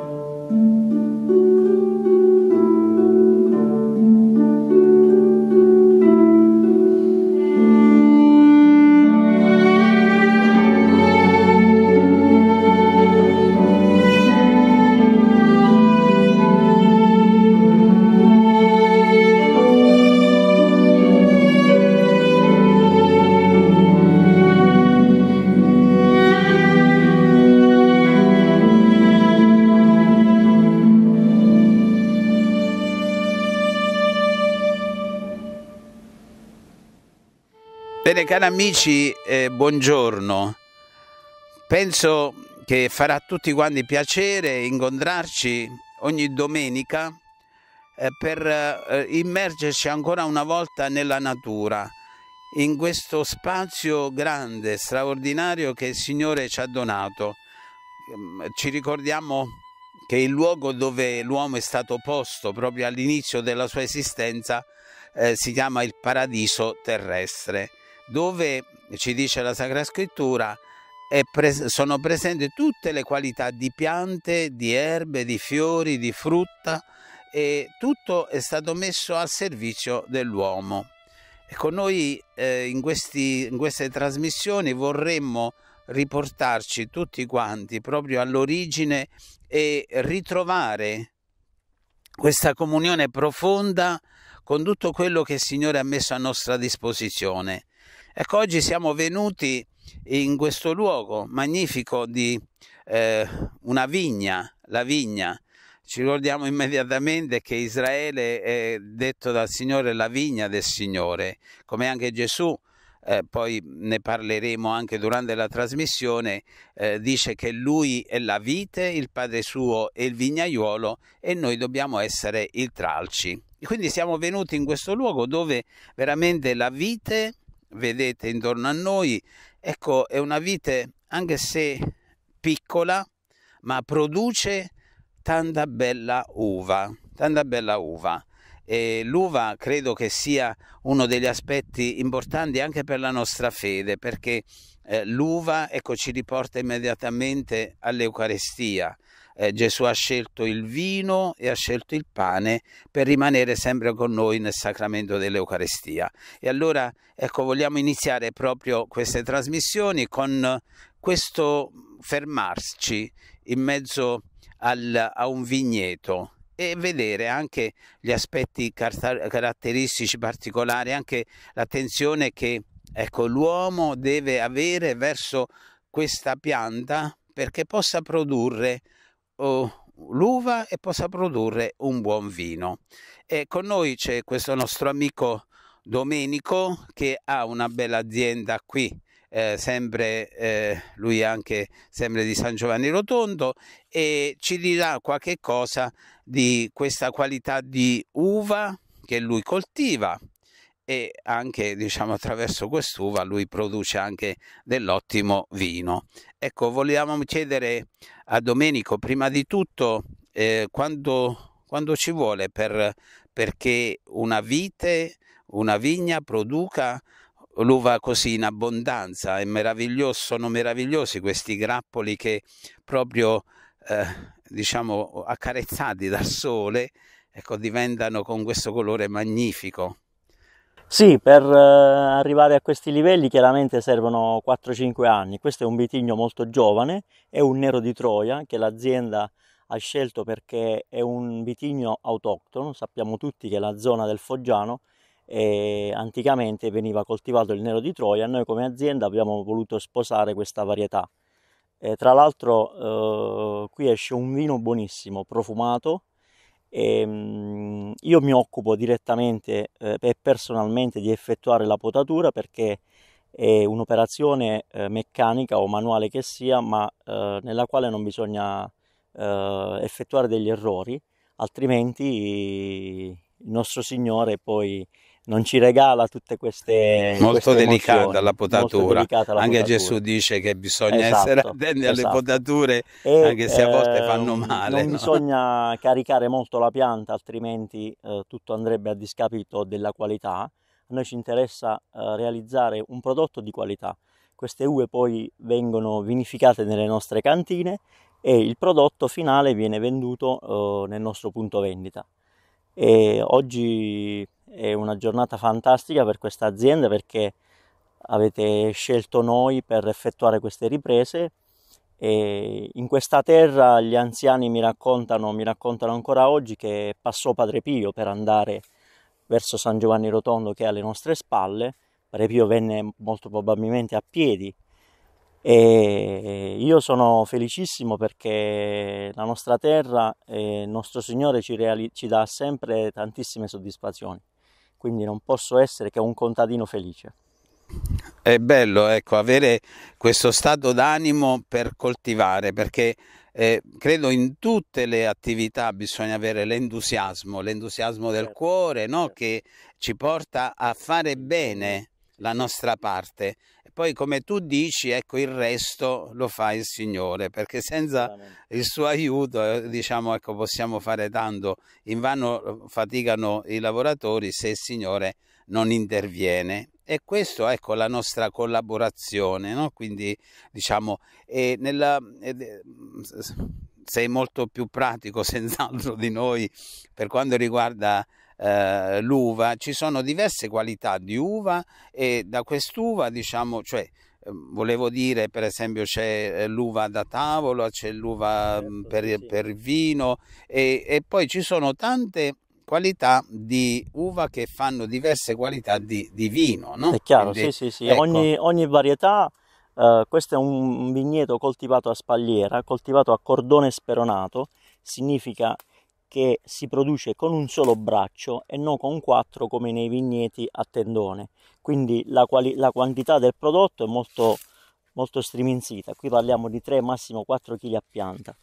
Thank you. Bene, cari amici, eh, buongiorno. Penso che farà a tutti quanti piacere incontrarci ogni domenica eh, per eh, immergerci ancora una volta nella natura, in questo spazio grande, straordinario che il Signore ci ha donato. Mm, ci ricordiamo che il luogo dove l'uomo è stato posto proprio all'inizio della sua esistenza eh, si chiama il paradiso terrestre dove ci dice la Sacra Scrittura pres- sono presenti tutte le qualità di piante, di erbe, di fiori, di frutta e tutto è stato messo al servizio dell'uomo. Ecco, noi eh, in, questi, in queste trasmissioni vorremmo riportarci tutti quanti proprio all'origine e ritrovare questa comunione profonda con tutto quello che il Signore ha messo a nostra disposizione. Ecco, oggi siamo venuti in questo luogo magnifico di eh, una vigna, la vigna. Ci ricordiamo immediatamente che Israele è detto dal Signore la vigna del Signore, come anche Gesù eh, poi ne parleremo anche durante la trasmissione, eh, dice che lui è la vite, il padre suo è il vignaiuolo e noi dobbiamo essere il tralci. Quindi siamo venuti in questo luogo dove veramente la vite vedete intorno a noi, ecco, è una vite, anche se piccola, ma produce tanta bella uva, tanta bella uva. E l'uva credo che sia uno degli aspetti importanti anche per la nostra fede, perché eh, l'uva ecco, ci riporta immediatamente all'Eucarestia, eh, Gesù ha scelto il vino e ha scelto il pane per rimanere sempre con noi nel sacramento dell'Eucarestia. E allora, ecco, vogliamo iniziare proprio queste trasmissioni con questo fermarci in mezzo al, a un vigneto e vedere anche gli aspetti car- caratteristici particolari, anche l'attenzione che ecco, l'uomo deve avere verso questa pianta perché possa produrre l'uva e possa produrre un buon vino. E con noi c'è questo nostro amico Domenico che ha una bella azienda qui. Eh, sempre eh, lui anche sempre di San Giovanni Rotondo e ci dirà qualche cosa di questa qualità di uva che lui coltiva e anche diciamo attraverso quest'uva lui produce anche dell'ottimo vino ecco volevamo chiedere a Domenico, prima di tutto eh, quando, quando, ci vuole per, perché una vite, una vigna produca l'uva così in abbondanza, sono meravigliosi questi grappoli che proprio eh, diciamo accarezzati dal sole ecco, diventano con questo colore magnifico. Sì, per eh, arrivare a questi livelli chiaramente servono 4-5 anni. Questo è un vitigno molto giovane, è un nero di Troia che l'azienda ha scelto perché è un vitigno autoctono. Sappiamo tutti che la zona del Foggiano eh, anticamente veniva coltivato il nero di Troia noi come azienda abbiamo voluto sposare questa varietà. E eh, tra l'altro eh, qui esce un vino buonissimo, profumato, e, ehm, mh, io mi occupo direttamente eh, e personalmente di effettuare la potatura perché è un'operazione eh, meccanica o manuale che sia, ma eh, nella quale non bisogna eh, effettuare degli errori, altrimenti il nostro Signore poi non ci regala tutte queste molto queste delicata la potatura delicata la anche potatura. Gesù dice che bisogna esatto, essere attenti alle esatto. potature e, anche se a volte eh, fanno male non no? bisogna caricare molto la pianta altrimenti eh, tutto andrebbe a discapito della qualità a noi ci interessa eh, realizzare un prodotto di qualità queste ue poi vengono vinificate nelle nostre cantine e il prodotto finale viene venduto eh, nel nostro punto vendita e oggi è una giornata fantastica per questa azienda perché avete scelto noi per effettuare queste riprese e in questa terra gli anziani mi raccontano, mi raccontano ancora oggi che passò Padre Pio per andare verso San Giovanni Rotondo che è alle nostre spalle, Padre Pio venne molto probabilmente a piedi e io sono felicissimo perché la nostra terra e il nostro Signore ci, reali- ci dà sempre tantissime soddisfazioni, quindi non posso essere che un contadino felice. È bello ecco, avere questo stato d'animo per coltivare, perché eh, credo in tutte le attività bisogna avere l'entusiasmo, l'entusiasmo del certo, cuore no? Certo. che ci porta a fare bene la nostra parte poi come tu dici, ecco il resto lo fa il Signore, perché senza il suo aiuto, eh, diciamo, ecco, possiamo fare tanto. in vano eh, faticano i lavoratori se il Signore non interviene. E questo ecco la nostra collaborazione, no? Quindi diciamo, eh, nella, eh, sei molto più pratico senz'altro di noi per quanto riguarda eh, l'uva, ci sono diverse qualità di uva e da quest'uva diciamo, cioè ehm, volevo dire, per esempio, c'è eh, l'uva da tavola, c'è l'uva certo, mm, per, per vino e, e, poi ci sono tante qualità di uva che fanno diverse qualità di, di vino. No? È chiaro, Quindi, sì, sì, sì. Ecco. Ogni, ogni, varietà. Eh, questo è un vigneto coltivato a spalliera, coltivato a cordone speronato, significa che si produce con un solo braccio e non con quattro come nei vigneti a tendone. Quindi la, quali- la quantità del prodotto è molto, molto striminzita, qui parliamo di 3 massimo 4 kg a pianta.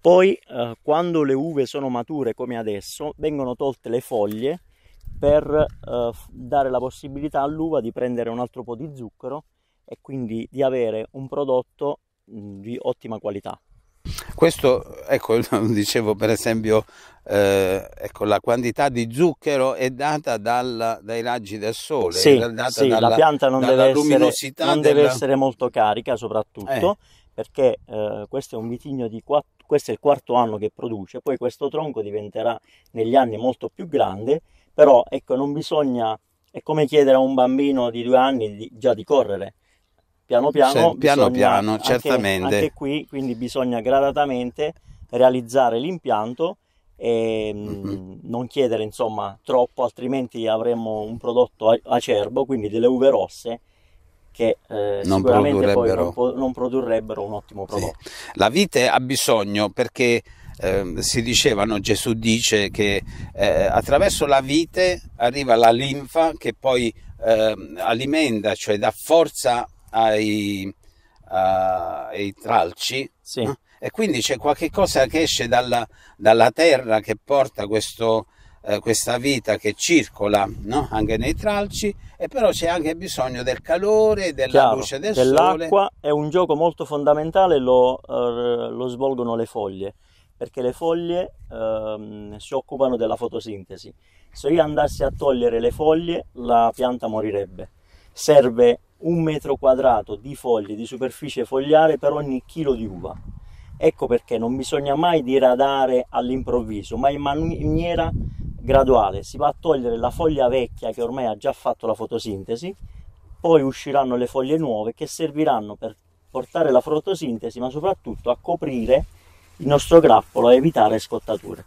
Poi eh, quando le uve sono mature come adesso vengono tolte le foglie per eh, dare la possibilità all'uva di prendere un altro po' di zucchero e quindi di avere un prodotto mh, di ottima qualità. Questo, ecco, dicevo per esempio, eh, ecco, la quantità di zucchero è data dal, dai raggi del sole. Sì, sì dalla, la pianta non, deve essere, non della... deve essere, molto carica soprattutto, eh. perché eh, questo è un vitigno di quattro questo è il quarto anno che produce, poi questo tronco diventerà negli anni molto più grande, però ecco non bisogna, è come chiedere a un bambino di due anni di, già di correre, piano piano, cioè, piano, piano anche, certamente. Anche qui, quindi bisogna gradatamente realizzare l'impianto e mm-hmm. non chiedere insomma troppo altrimenti avremo un prodotto acerbo quindi delle uve rosse che eh, non sicuramente produrrebbero. Poi non, non, produrrebbero un ottimo prodotto sì. la vite ha bisogno perché eh, si dicevano Gesù dice che eh, attraverso la vite arriva la linfa che poi ehm, alimenta cioè dà forza ai, a, ai tralci. Sì. No? E quindi c'è qualche cosa che esce dalla, dalla terra che porta questo, eh, questa vita che circola no? anche nei tralci, e però c'è anche bisogno del calore, della Chiaro, luce del dell'acqua sole. L'acqua è un gioco molto fondamentale, lo, eh, lo svolgono le foglie perché le foglie ehm, si occupano della fotosintesi. Se io andassi a togliere le foglie, la pianta morirebbe. Serve un metro quadrato di foglie, di superficie fogliare per ogni chilo di uva. Ecco perché non bisogna mai diradare all'improvviso, ma in maniera graduale. Si va a togliere la foglia vecchia che ormai ha già fatto la fotosintesi, poi usciranno le foglie nuove che serviranno per portare la fotosintesi, ma soprattutto a coprire il nostro grappolo e evitare scottature.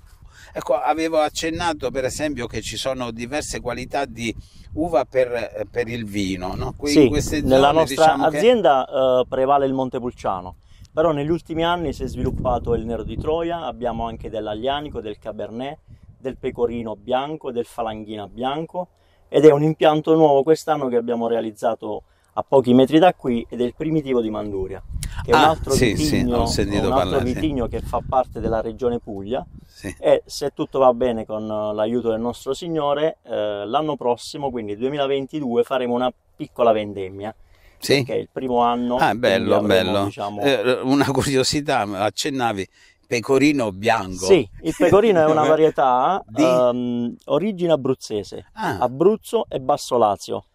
Ecco, avevo accennato per esempio che ci sono diverse qualità di uva per, per il vino. No? Sì, zone, nella nostra diciamo azienda che... eh, prevale il Montepulciano, però negli ultimi anni si è sviluppato il Nero di Troia, abbiamo anche dell'Aglianico, del Cabernet, del Pecorino Bianco, del Falanghina Bianco ed è un impianto nuovo quest'anno che abbiamo realizzato a pochi metri da qui ed è il primitivo di Manduria, che è un ah, altro, sì, vitigno, sì, un altro vitigno sì. che fa parte della regione Puglia e se tutto va bene con eh, l'aiuto del nostro Signore, eh, l'anno prossimo, quindi 2022, faremo una piccola vendemmia. Sì. Che è il primo anno. Ah, bello, avremo, bello. Diciamo... Eh, una curiosità, accennavi pecorino bianco. Sì, il pecorino è una varietà di um, origine abruzzese, ah. Abruzzo e Basso Lazio.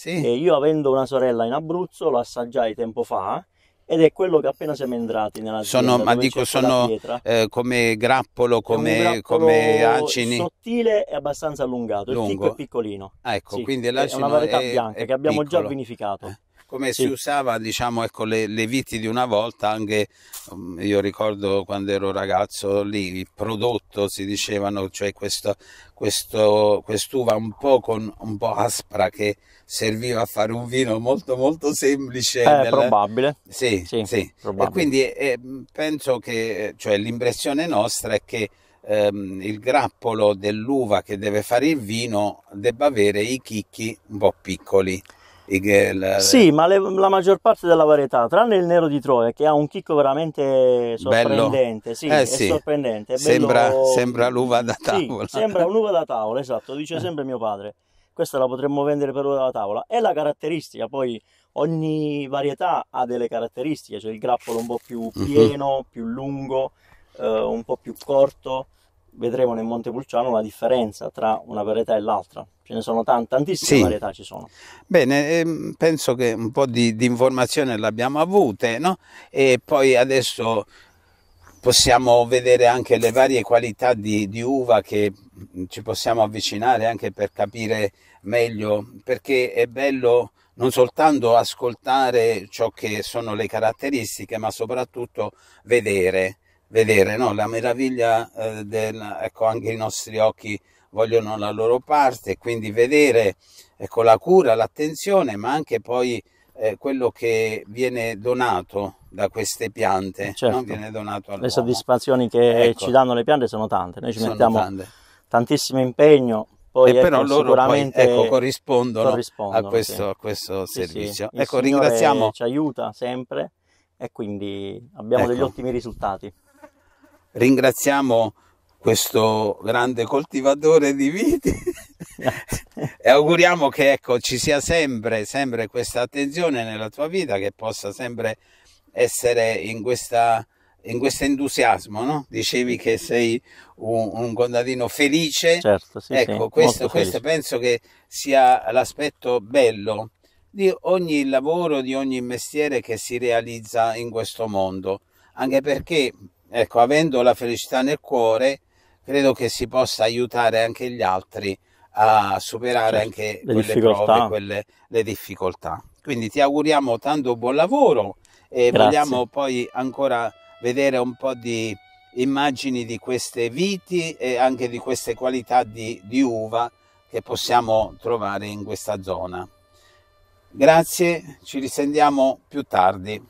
Sì. E io avendo una sorella in Abruzzo lo assaggiai tempo fa ed è quello che appena siamo entrati nella zona. ma dico sono eh, come grappolo come, come acini sottile e abbastanza allungato Lungo. il chicco è piccolino ah, ecco sì, quindi l'acino è una varietà è, bianca è che abbiamo piccolo. già vinificato eh come sì. si usava diciamo ecco le, le, viti di una volta anche mm, io ricordo quando ero ragazzo lì il prodotto si dicevano cioè questo, questo, quest'uva un po', con, un po' aspra che serviva a fare un vino molto molto semplice eh, del... probabile sì, sì, sì. Probabile. e quindi eh, mm, penso che cioè, l'impressione nostra è che ehm, il grappolo dell'uva che deve fare il vino debba avere i chicchi un po' piccoli la... Sì, ma le, la maggior parte della varietà, tranne il nero di Troia, che ha un chicco veramente sorprendente. Sì, eh, sì. sorprendente sembra, bello... sembra, l'uva da tavola. Sì, sembra un'uva da tavola, esatto, dice eh. sempre mio padre. Questa la potremmo vendere per l'uva da tavola. E la caratteristica, poi ogni varietà ha delle caratteristiche, cioè il grappolo un po' più mhm. pieno, uh-huh. più lungo, eh, un po' più corto. Vedremo nel Montepulciano la differenza tra una varietà e l'altra ce ne sono tante, tantissime sì. varietà ci sono. Bene, ehm, penso che un po' di, di informazione l'abbiamo avute, no? E poi adesso possiamo vedere anche le varie qualità di, di, uva che mm, ci possiamo avvicinare anche per capire meglio, perché è bello non soltanto ascoltare ciò che sono le caratteristiche, ma soprattutto vedere, vedere no? la meraviglia eh, del, ecco, anche i nostri occhi vogliono la loro parte, quindi vedere eh, con la cura, l'attenzione, ma anche poi eh, quello che viene donato da queste piante, certo. no? viene donato Le soddisfazioni che ecco. ci danno le piante sono tante, noi ci sono mettiamo tante. tantissimo impegno, poi e però ecco, loro poi, ecco, corrispondono, corrispondono, a questo, sì. a questo sì, servizio. Sì. Ecco, ringraziamo. Ci aiuta sempre e quindi abbiamo ecco. degli ottimi risultati. Ringraziamo questo grande coltivatore di viti e auguriamo che ecco, ci sia sempre, sempre questa attenzione nella tua vita, che possa sempre essere in questa in questo entusiasmo, no? dicevi che sei un, un contadino felice. Certo, sì, ecco, sì, questo, questo penso che sia l'aspetto bello di ogni lavoro, di ogni mestiere che si realizza in questo mondo, anche perché, ecco, avendo la felicità nel cuore, credo che si possa aiutare anche gli altri a superare cioè, anche le difficoltà. Prove, quelle, le difficoltà. Quindi ti auguriamo tanto buon lavoro e Grazie. vogliamo poi ancora vedere un po' di immagini di queste viti e anche di queste qualità di, di uva che possiamo trovare in questa zona. Grazie, ci risentiamo più tardi.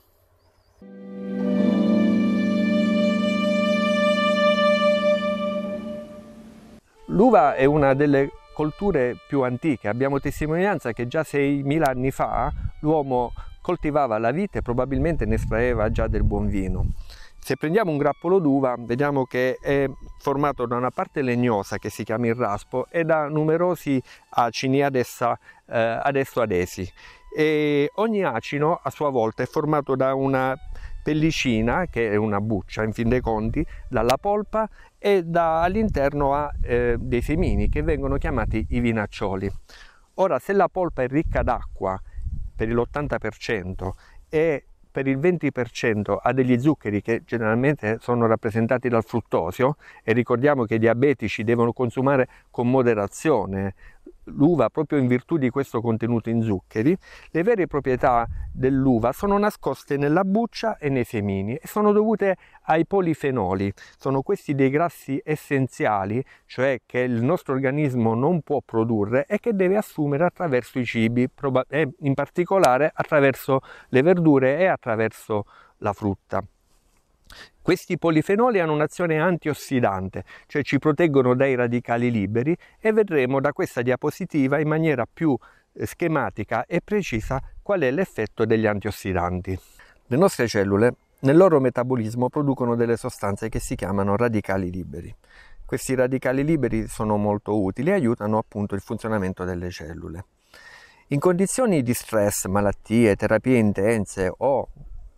L'uva è una delle colture più antiche, abbiamo testimonianza che già 6.000 anni fa l'uomo coltivava la vite e probabilmente ne estraeva già del buon vino. Se prendiamo un grappolo d'uva vediamo che è formato da una parte legnosa che si chiama il raspo e da numerosi acini adesso, eh, adesso adesi e ogni acino a sua volta è formato da una pellicina che è una buccia in fin dei conti, dalla polpa e da, all'interno ha eh, dei semini che vengono chiamati i vinaccioli. Ora, se la polpa è ricca d'acqua per l'80% e per il 20% ha degli zuccheri che generalmente sono rappresentati dal fruttosio e ricordiamo che i diabetici devono consumare con moderazione l'uva proprio in virtù di questo contenuto in zuccheri, le vere proprietà dell'uva sono nascoste nella buccia e nei semini e sono dovute ai polifenoli. Sono questi dei grassi essenziali, cioè che il nostro organismo non può produrre e che deve assumere attraverso i cibi, eh, in particolare attraverso le verdure e attraverso la frutta. Questi polifenoli hanno un'azione antiossidante, cioè ci proteggono dai radicali liberi e vedremo da questa diapositiva in maniera più eh, schematica e precisa qual è l'effetto degli antiossidanti. Le nostre cellule nel loro metabolismo producono delle sostanze che si chiamano radicali liberi. Questi radicali liberi sono molto utili e aiutano appunto il funzionamento delle cellule. In condizioni di stress, malattie, terapie intense o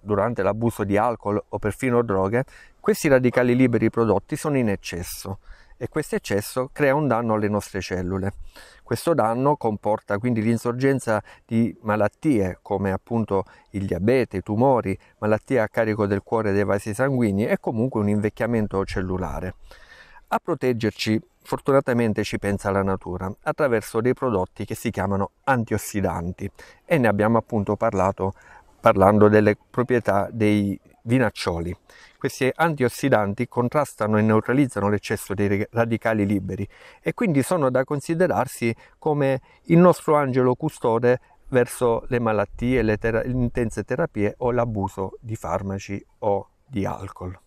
durante l'abuso di alcol o perfino droghe, questi radicali liberi prodotti sono in eccesso e questo eccesso crea un danno alle nostre cellule. Questo danno comporta quindi l'insorgenza di malattie come appunto il diabete, i tumori, malattie a carico del cuore e dei vasi sanguigni e comunque un invecchiamento cellulare. A proteggerci fortunatamente ci pensa la natura attraverso dei prodotti che si chiamano antiossidanti e ne abbiamo appunto parlato parlando delle proprietà dei vinaccioli. Questi antiossidanti contrastano e neutralizzano l'eccesso dei radicali liberi e quindi sono da considerarsi come il nostro angelo custode verso le malattie, le, ter- intense terapie o l'abuso di farmaci o di alcol.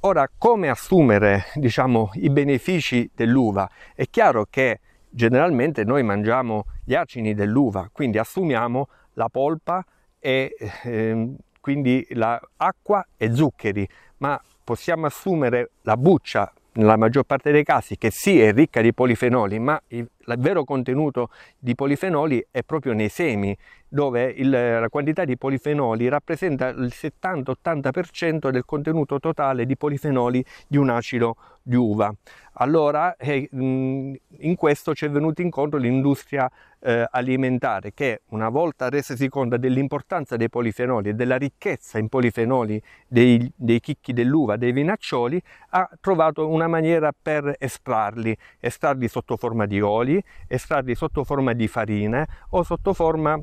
Ora, come assumere diciamo, i benefici dell'uva? È chiaro che generalmente noi mangiamo gli acini dell'uva, quindi assumiamo la polpa, e eh, quindi acqua e zuccheri, ma possiamo assumere la buccia nella maggior parte dei casi che sì è ricca di polifenoli, ma il vero contenuto di polifenoli è proprio nei semi, dove il, la quantità di polifenoli rappresenta il 70-80% del contenuto totale di polifenoli di un acido di uva. Allora eh, in questo ci è venuto incontro l'industria eh, alimentare che una volta resasi conto dell'importanza dei polifenoli e della ricchezza in polifenoli dei, dei chicchi dell'uva, dei vinaccioli, ha trovato una maniera per estrarli, estrarli sotto forma di oli, estratti sotto forma di farine o sotto forma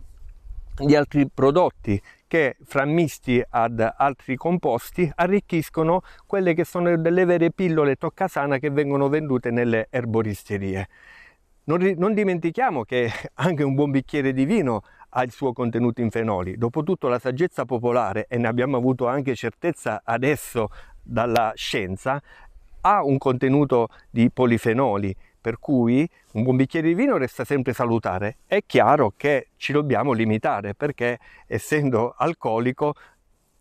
di altri prodotti che frammisti ad altri composti arricchiscono quelle che sono delle vere pillole toccasana che vengono vendute nelle erboristerie. Non, non dimentichiamo che anche un buon bicchiere di vino ha il suo contenuto in fenoli. Dopotutto la saggezza popolare, e ne abbiamo avuto anche certezza adesso dalla scienza, ha un contenuto di polifenoli per cui un buon bicchiere di vino resta sempre salutare. È chiaro che ci dobbiamo limitare perché essendo alcolico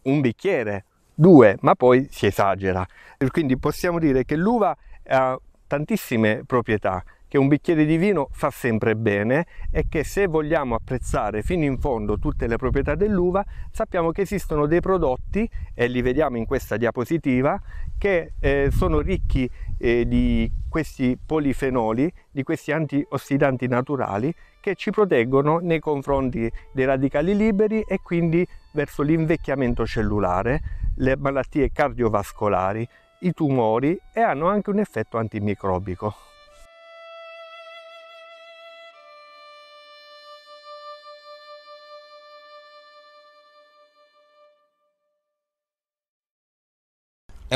un bicchiere, due, ma poi si esagera. Quindi possiamo dire che l'uva ha tantissime proprietà, che un bicchiere di vino fa sempre bene e che se vogliamo apprezzare fino in fondo tutte le proprietà dell'uva, sappiamo che esistono dei prodotti, e li vediamo in questa diapositiva, che eh, sono ricchi eh, di questi polifenoli, di questi antiossidanti naturali che ci proteggono nei confronti dei radicali liberi e quindi verso l'invecchiamento cellulare, le malattie cardiovascolari, i tumori e hanno anche un effetto antimicrobico.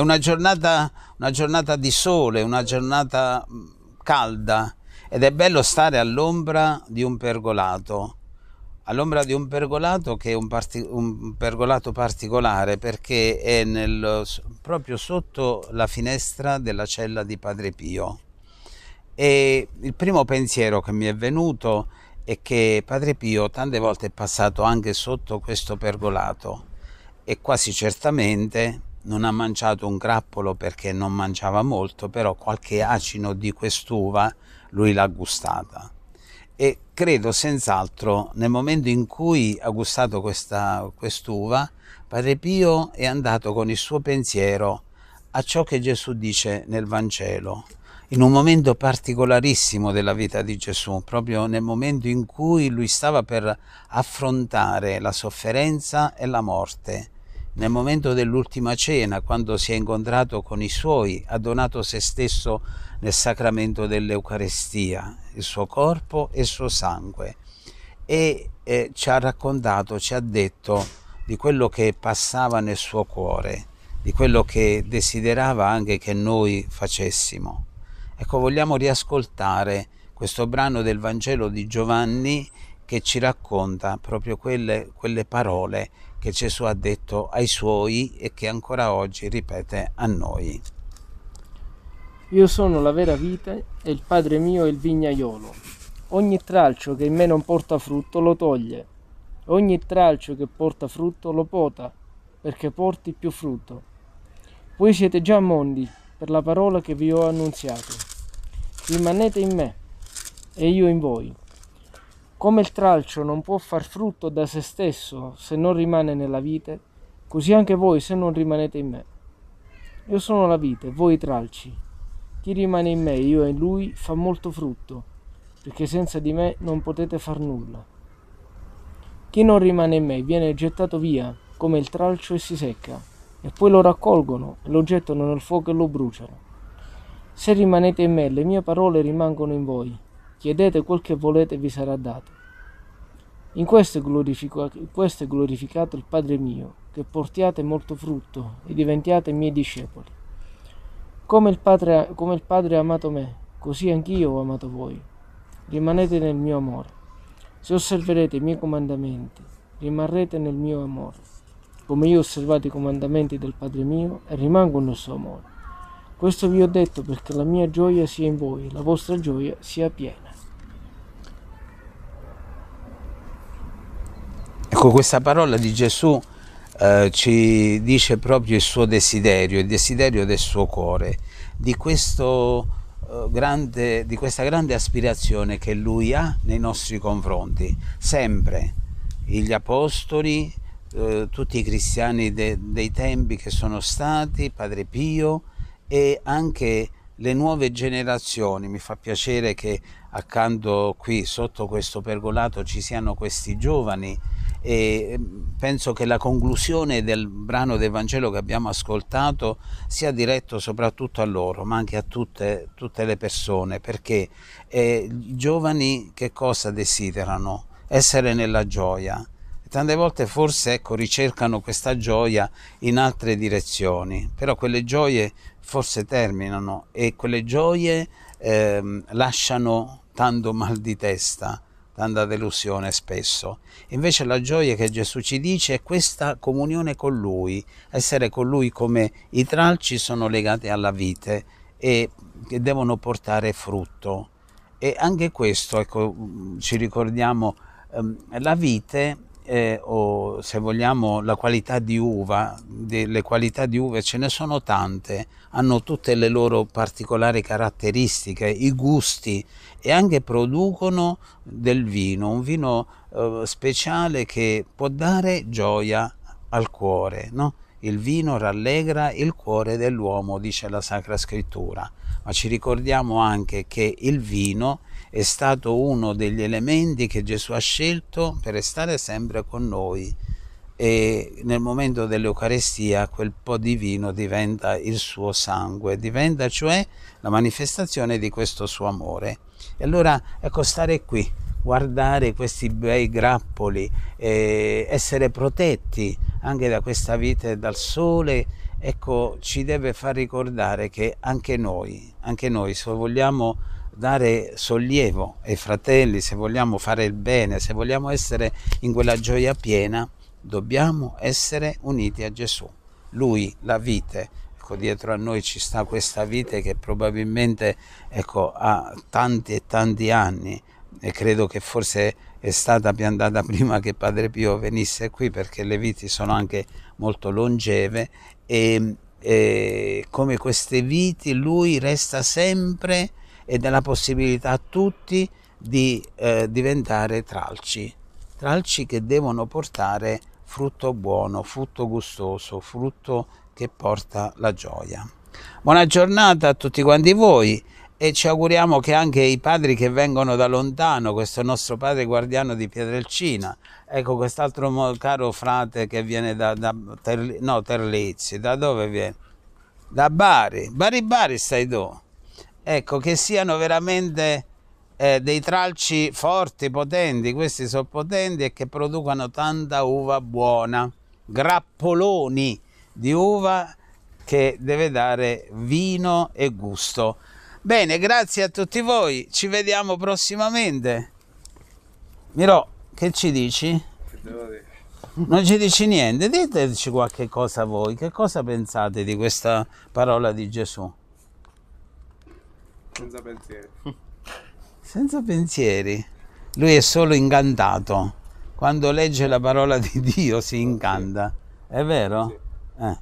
una giornata, una giornata di sole, una giornata mm, calda ed è bello stare all'ombra di un pergolato, all'ombra di un pergolato che è un, parti, un pergolato particolare perché è nel, proprio sotto la finestra della cella di Padre Pio. E il primo pensiero che mi è venuto è che Padre Pio tante volte è passato anche sotto questo pergolato e quasi certamente non ha mangiato un grappolo perché non mangiava molto, però qualche acino di quest'uva lui l'ha gustata. E credo senz'altro nel momento in cui ha gustato questa, quest'uva, Padre Pio è andato con il suo pensiero a ciò che Gesù dice nel Vangelo, in un momento particolarissimo della vita di Gesù, proprio nel momento in cui lui stava per affrontare la sofferenza e la morte nel momento dell'ultima cena, quando si è incontrato con i suoi, ha donato se stesso nel sacramento dell'Eucarestia, il suo corpo e il suo sangue. E eh, ci ha raccontato, ci ha detto di quello che passava nel suo cuore, di quello che desiderava anche che noi facessimo. Ecco, vogliamo riascoltare questo brano del Vangelo di Giovanni che ci racconta proprio quelle, quelle parole che Gesù ha detto ai suoi e che ancora oggi ripete a noi. Io sono la vera vite e il Padre mio è il vignaiolo. Ogni tralcio che in me non porta frutto lo toglie. Ogni tralcio che porta frutto lo pota, perché porti più frutto. Voi siete già mondi per la parola che vi ho annunziato. Rimanete in me e io in voi. Come il tralcio non può far frutto da se stesso se non rimane nella vite, così anche voi se non rimanete in me. Io sono la vite, voi i tralci. Chi rimane in me, io e lui, fa molto frutto, perché senza di me non potete far nulla. Chi non rimane in me viene gettato via, come il tralcio, e si secca, e poi lo raccolgono e lo gettano nel fuoco e lo bruciano. Se rimanete in me, le mie parole rimangono in voi Chiedete quel che volete e vi sarà dato. In questo è, in questo è glorificato il Padre mio, che portiate molto frutto e diventiate miei discepoli. Come il Padre, come il padre ha amato me, così anch'io ho amato voi. Rimanete nel mio amore. Se osserverete i miei comandamenti, rimarrete nel mio amore, come io ho osservato i comandamenti del Padre mio e rimango nel suo amore. Questo vi ho detto perché la mia gioia sia in voi, la vostra gioia sia piena. Ecco, questa parola di Gesù eh, ci dice proprio il suo desiderio, il desiderio del suo cuore, di, questo, eh, grande, di questa grande aspirazione che lui ha nei nostri confronti, sempre gli apostoli, eh, tutti i cristiani de, dei tempi che sono stati, Padre Pio e anche le nuove generazioni. Mi fa piacere che accanto qui, sotto questo pergolato, ci siano questi giovani e mm, penso che la conclusione del brano del Vangelo che abbiamo ascoltato sia diretto soprattutto a loro, ma anche a tutte, tutte le persone, perché eh, i giovani che cosa desiderano? Essere nella gioia. tante volte forse ecco, ricercano questa gioia in altre direzioni, però quelle gioie forse terminano e quelle gioie eh, lasciano tanto mal di testa, tanta delusione spesso. Invece la gioia che Gesù ci dice è questa comunione con Lui, essere con Lui come i tralci sono legati alla vite e che devono portare frutto. E anche questo, ecco, mm, ci ricordiamo, ehm, la vite eh, o se vogliamo la qualità di uva, de, le qualità di uve ce ne sono tante, hanno tutte le loro particolari caratteristiche, i gusti e anche producono del vino, un vino eh, speciale che può dare gioia al cuore, no? Il vino rallegra il cuore dell'uomo, dice la Sacra Scrittura, ma ci ricordiamo anche che il vino è stato uno degli elementi che Gesù ha scelto per restare sempre con noi e nel momento dell'Eucarestia quel po' di vino diventa il suo sangue, diventa cioè la manifestazione di questo suo amore. E allora ecco stare qui, guardare questi bei grappoli, eh, essere protetti anche da questa vita e dal sole, ecco ci deve far ricordare che anche noi, anche noi se vogliamo dare sollievo ai fratelli, se vogliamo fare il bene, se vogliamo essere in quella gioia piena, dobbiamo essere uniti a Gesù. Lui, la vite, ecco, dietro a noi ci sta questa vite che probabilmente ecco, ha tanti e tanti anni e credo che forse è stata piantata prima che Padre Pio venisse qui perché le viti sono anche molto longeve e, e come queste viti lui resta sempre e della possibilità a tutti di eh, diventare tralci, tralci che devono portare frutto buono, frutto gustoso, frutto che porta la gioia. Buona giornata a tutti quanti voi e ci auguriamo che anche i padri che vengono da lontano, questo nostro padre guardiano di Pietrelcina, ecco quest'altro caro frate che viene da, da ter, no, Terlizzi, da dove viene? Da Bari, Bari Bari stai tu ecco, che siano veramente eh, dei tralci forti, potenti, questi sono potenti e che producano tanta uva buona, grappoloni di uva che deve dare vino e gusto. Bene, grazie a tutti voi, ci vediamo prossimamente. Miro, che ci dici? Non ci dici niente, diteci qualche cosa voi, che cosa pensate di questa parola di Gesù? Senza pensieri. Senza pensieri. Lui è solo incantato. Quando legge la parola di Dio si incanta. È vero? Sì. Eh.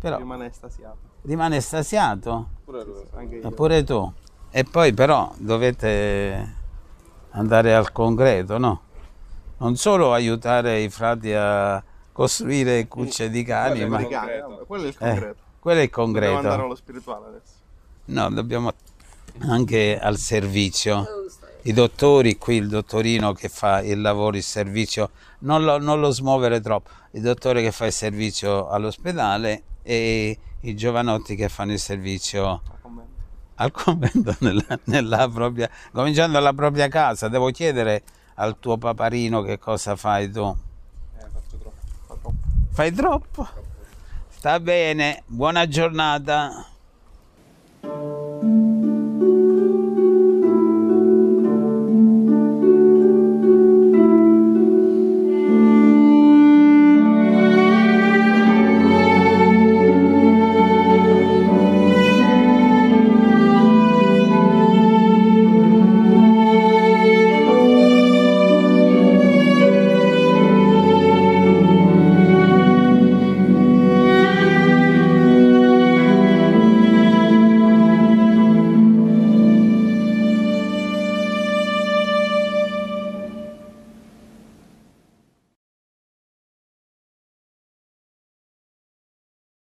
Però rimane estasiato. Rimane estasiato? Pure, lui, eh, Pure tu. E poi però dovete andare al concreto, no? Non solo aiutare i frati a costruire cucce di cani, quello ma... Cani, quello è il concreto. Eh, quello è il eh, concreto. Dobbiamo andare allo spirituale adesso. No, dobbiamo anche al servizio. I dottori, qui il dottorino che fa il lavoro, il servizio, non lo, non lo smuovere troppo, il dottore che fa il servizio all'ospedale e i giovanotti che fanno il servizio al convento, nella, nella propria, cominciando dalla propria casa. Devo chiedere al tuo paparino che cosa fai tu. Eh, faccio troppo. Fai troppo? troppo. Sta bene, buona giornata.